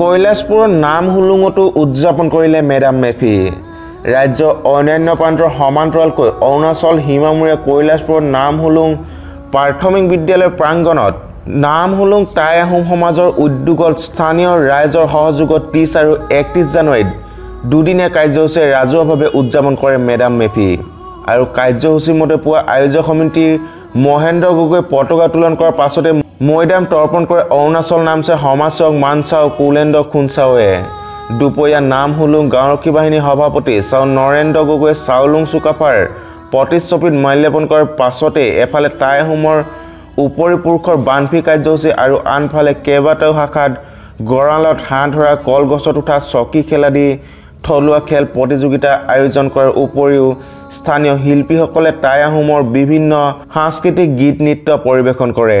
কৈলাশপুৰৰ নাম হুলুঙতো উদযাপন কৰিলে মেডাম মেফি ৰাজ্যৰ অন্যান্য প্ৰান্তৰ সমান্তৰালকৈ অৰুণাচল সীমামূৰীয়া কৈলাশপুৰৰ নাম হুলুং প্ৰাথমিক বিদ্যালয় প্ৰাংগণত নাম হুলুং টাই আহোম সমাজৰ উদ্যোগত স্থানীয় ৰাইজৰ সহযোগত ত্ৰিছ আৰু একত্ৰিছ জানুৱাৰীত দুদিনীয়া কাৰ্যসূচীৰে ৰাজহুৱাভাৱে উদযাপন কৰে মেডাম মেফি আৰু কাৰ্যসূচীৰ মতে পোৱা আয়োজক সমিতিৰ মহেন্দ্ৰ গগৈ পতাকা তোলন কৰাৰ পাছতে মৈদাম তৰ্পণ কৰে অৰুণাচল নামচে সমাচক মানচাও কুলেন্দ্ৰ খুনচাওৱে দুপৰীয়া নাম হুলুং গাঁওৰক্ষী বাহিনী সভাপতি চাও নৰেন্দ্ৰ গগৈয়ে চাওলুং চুকাফাৰ প্ৰতিচ্ছবিত মাল্যাপন কৰাৰ পাছতেই এফালে টাই আহোমৰ উপৰি পুৰুষৰ বানফি কাৰ্যসূচী আৰু আনফালে কেইবাটাও শাখাত গঁৰালত হাঁহ ধৰা কলগছত উঠা চকী খেলা দি থলুৱা খেল প্ৰতিযোগিতা আয়োজন কৰাৰ উপৰিও স্থানীয় শিল্পীসকলে টাই আহোমৰ বিভিন্ন সাংস্কৃতিক গীত নৃত্য পৰিৱেশন কৰে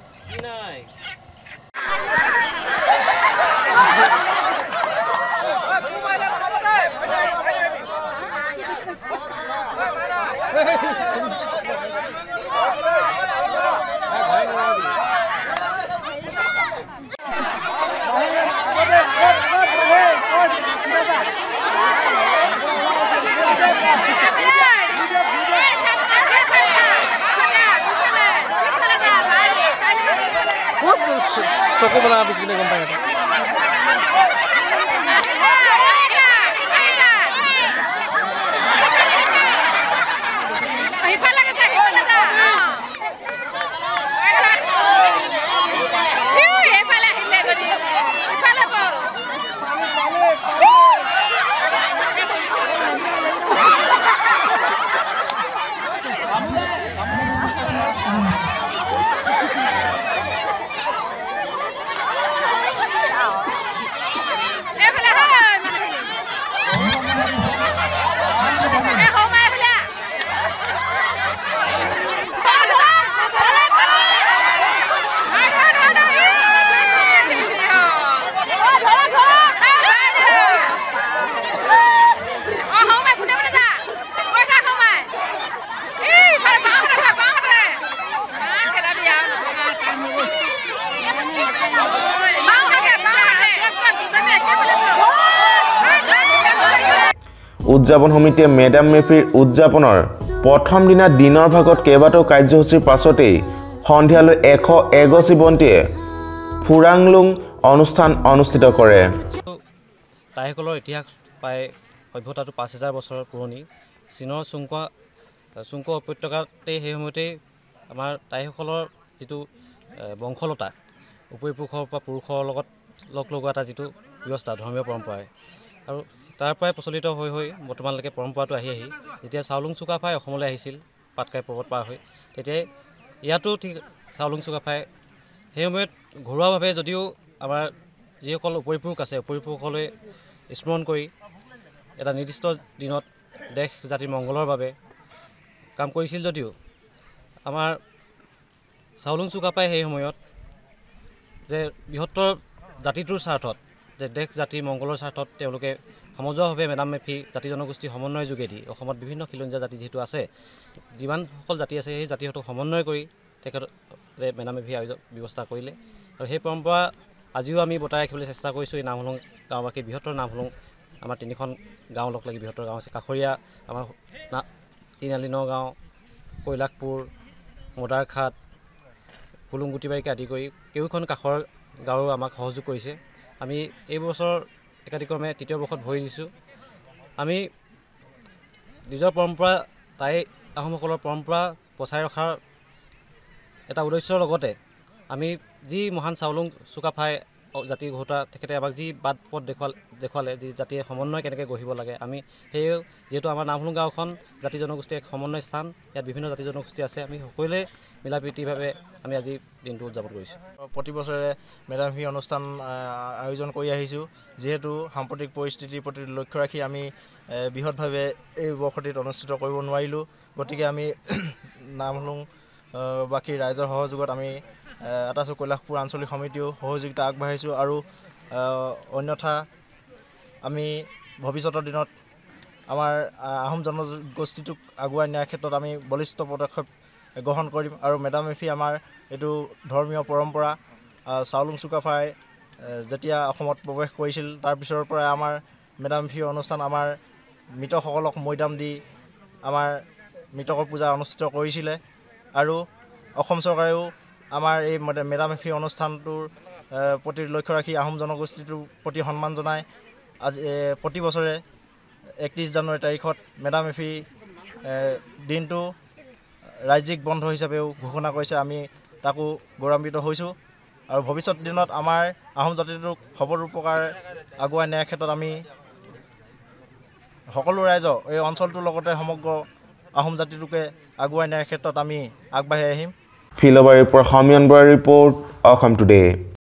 Nice. そこもな別に頑張らない উদযাপন সমিতিয়ে মেডাম মেফিৰ উদযাপনৰ প্ৰথম দিনা দিনৰ ভাগত কেইবাটাও কাৰ্যসূচীৰ পাছতেই সন্ধিয়ালৈ এশ এগছি বন্তিয়ে ফুৰাংলুং অনুষ্ঠান অনুষ্ঠিত কৰে তাইসকলৰ ইতিহাস প্ৰায় সভ্যতাটো পাঁচ হেজাৰ বছৰৰ পুৰণি চীনৰ চুংকুৱা চুংকুৱা উপত্যকাতে সেই সময়তেই আমাৰ তাইসকলৰ যিটো বংশলতা উপৰিপুৰুষৰ পৰা পুৰুষৰ লগত লগ লগোৱা এটা যিটো ব্যৱস্থা ধৰ্মীয় পৰম্পৰাই আৰু তাৰ পৰাই প্ৰচলিত হৈ হৈ বৰ্তমানলৈকে পৰম্পৰাটো আহি আহি যেতিয়া চাউলুং চুকাফাই অসমলৈ আহিছিল পাটকাই পৰ্বত পাৰ হৈ তেতিয়াই ইয়াতো ঠিক চাউলুং চুকাফাই সেই সময়ত ঘৰুৱাভাৱে যদিও আমাৰ যিসকল উপৰিপুৰুষ আছে উপৰিপুৰুষলৈ স্মৰণ কৰি এটা নিৰ্দিষ্ট দিনত দেশ জাতিৰ মংগলৰ বাবে কাম কৰিছিল যদিও আমাৰ চাওলুং চুকাফাই সেই সময়ত যে বৃহত্তৰ জাতিটোৰ স্বাৰ্থত যে দেশ জাতিৰ মংগলৰ স্বাৰ্থত তেওঁলোকে সমজুৱাভাৱে মেডাম মেফি জাতি জনগোষ্ঠী সমন্বয়ৰ যোগেদি অসমত বিভিন্ন খিলঞ্জীয়া জাতি যিহেতু আছে যিমানসকল জাতি আছে সেই জাতিহঁতক সমন্বয় কৰি তেখেতে মেডাম মেফি আয়োজন ব্যৱস্থা কৰিলে আৰু সেই পৰম্পৰা আজিও আমি বতাই ৰাখিবলৈ চেষ্টা কৰিছোঁ এই নামহলং গাঁওবাসী বৃহত্তৰ নামহলং আমাৰ তিনিখন গাঁও লগ লাগি বৃহত্তৰ গাঁও আছে কাষৰীয়া আমাৰ তিনিআলি নগাঁও কৈলাশপুৰ মদাৰখাট হুলুংগুটিবাৰীকে আদি কৰি কেইখন কাষৰ গাঁৱেও আমাক সহযোগ কৰিছে আমি বছৰ একাধিক্ৰমে তৃতীয় বৰ্ষত ভৰি দিছোঁ আমি নিজৰ পৰম্পৰা টাই আহোমসকলৰ পৰম্পৰা বচাই ৰখাৰ এটা উদ্দেশ্যৰ লগতে আমি যি মহান চাউলুং চুকাফাই জাতি ঘোটা তেখেতে আমাক যি বাট পথ দেখুৱাল দেখুৱালে যি জাতিৰ সমন্বয় কেনেকৈ গঢ়িব লাগে আমি সেই যিহেতু আমাৰ নামহুং গাঁওখন জাতি জনগোষ্ঠীৰ এক সমন্বয় স্থান ইয়াত বিভিন্ন জাতি জনগোষ্ঠী আছে আমি সকলোৱে মিলা প্ৰীতিভাৱে আমি আজি দিনটো উদযাপন কৰিছোঁ প্ৰতি বছৰে মেডাম ফি অনুষ্ঠান আয়োজন কৰি আহিছোঁ যিহেতু সাম্প্ৰতিক পৰিস্থিতিৰ প্ৰতি লক্ষ্য ৰাখি আমি বৃহৎভাৱে এই বৰ্ষটিত অনুষ্ঠিত কৰিব নোৱাৰিলোঁ গতিকে আমি নামহুং বাকী ৰাইজৰ সহযোগত আমি এটা আটাইছোঁ কৈলাশপুৰ আঞ্চলিক সমিতিও সহযোগিতা আগবাঢ়িছোঁ আৰু অন্যথা আমি ভৱিষ্যতৰ দিনত আমাৰ আহোম জনগোষ্ঠীটোক আগুৱাই নিয়াৰ ক্ষেত্ৰত আমি বলিষ্ঠ পদক্ষেপ গ্ৰহণ কৰিম আৰু মেডাম মেফি আমাৰ এইটো ধৰ্মীয় পৰম্পৰা চাউলুং চুকাফাই যেতিয়া অসমত প্ৰৱেশ কৰিছিল তাৰ পিছৰ পৰাই আমাৰ মেডাম মেফিৰ অনুষ্ঠান আমাৰ মৃতকসকলক মৈদাম দি আমাৰ মৃতকৰ পূজা অনুষ্ঠিত কৰিছিলে আৰু অসম চৰকাৰেও আমাৰ এই মেডামেফি অনুষ্ঠানটোৰ প্ৰতি লক্ষ্য ৰাখি আহোম জনগোষ্ঠীটোৰ প্ৰতি সন্মান জনাই আজি প্ৰতি বছৰে একত্ৰিছ জানুৱাৰী তাৰিখত মেডামেফি দিনটো ৰাজ্যিক বন্ধ হিচাপেও ঘোষণা কৰিছে আমি তাকো গৌৰৱান্বিত হৈছোঁ আৰু ভৱিষ্যত দিনত আমাৰ আহোম জাতিটোক সবল উপকাৰ আগুৱাই নিয়াৰ ক্ষেত্ৰত আমি সকলো ৰাইজৰ এই অঞ্চলটোৰ লগতে সমগ্ৰ আহোম জাতিটোকে আগুৱাই নিয়াৰ ক্ষেত্ৰত আমি আগবাঢ়ি আহিম ফিলবাৰীৰ পৰা সামিয়ান বৰাৰ ৰিপৰ্ট অসম টুডে'